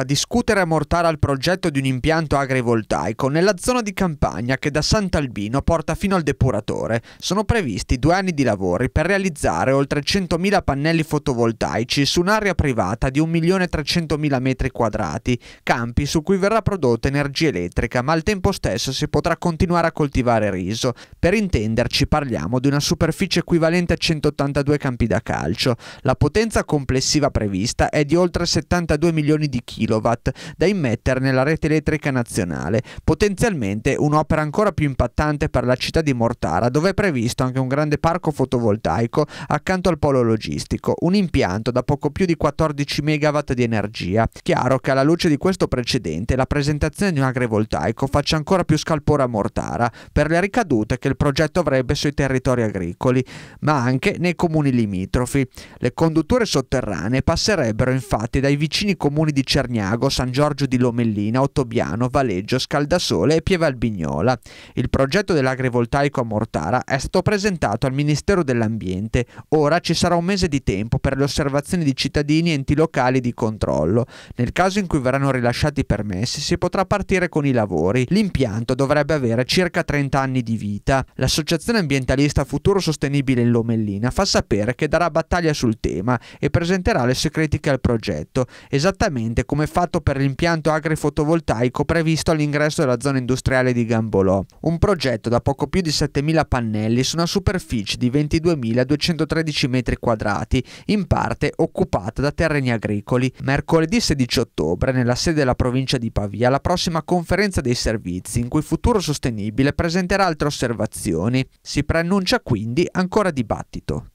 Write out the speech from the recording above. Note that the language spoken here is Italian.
fa discutere a Mortara il progetto di un impianto agrivoltaico nella zona di campagna che da Sant'Albino porta fino al depuratore. Sono previsti due anni di lavori per realizzare oltre 100.000 pannelli fotovoltaici su un'area privata di 1.300.000 m2, campi su cui verrà prodotta energia elettrica, ma al tempo stesso si potrà continuare a coltivare riso. Per intenderci parliamo di una superficie equivalente a 182 campi da calcio. La potenza complessiva prevista è di oltre 72 milioni di chili kW da immettere nella rete elettrica nazionale, potenzialmente un'opera ancora più impattante per la città di Mortara dove è previsto anche un grande parco fotovoltaico accanto al polo logistico, un impianto da poco più di 14 MW di energia. Chiaro che alla luce di questo precedente la presentazione di un agrivoltaico faccia ancora più scalpore a Mortara per le ricadute che il progetto avrebbe sui territori agricoli, ma anche nei comuni limitrofi. Le condutture sotterranee passerebbero infatti dai vicini comuni di Cernieri Sarniago, San Giorgio di Lomellina, Ottobiano, Valeggio, Scaldasole e Pievalbignola. Il progetto dell'agrivoltaico a Mortara è stato presentato al Ministero dell'Ambiente. Ora ci sarà un mese di tempo per le osservazioni di cittadini e enti locali di controllo. Nel caso in cui verranno rilasciati i permessi si potrà partire con i lavori. L'impianto dovrebbe avere circa 30 anni di vita. L'associazione ambientalista Futuro Sostenibile in Lomellina fa sapere che darà battaglia sul tema e presenterà le sue critiche al progetto, esattamente come come fatto per l'impianto agrifotovoltaico previsto all'ingresso della zona industriale di Gambolò. Un progetto da poco più di 7.000 pannelli su una superficie di 22.213 m2, in parte occupata da terreni agricoli. Mercoledì 16 ottobre, nella sede della provincia di Pavia, la prossima conferenza dei servizi, in cui Futuro Sostenibile presenterà altre osservazioni. Si preannuncia quindi ancora dibattito.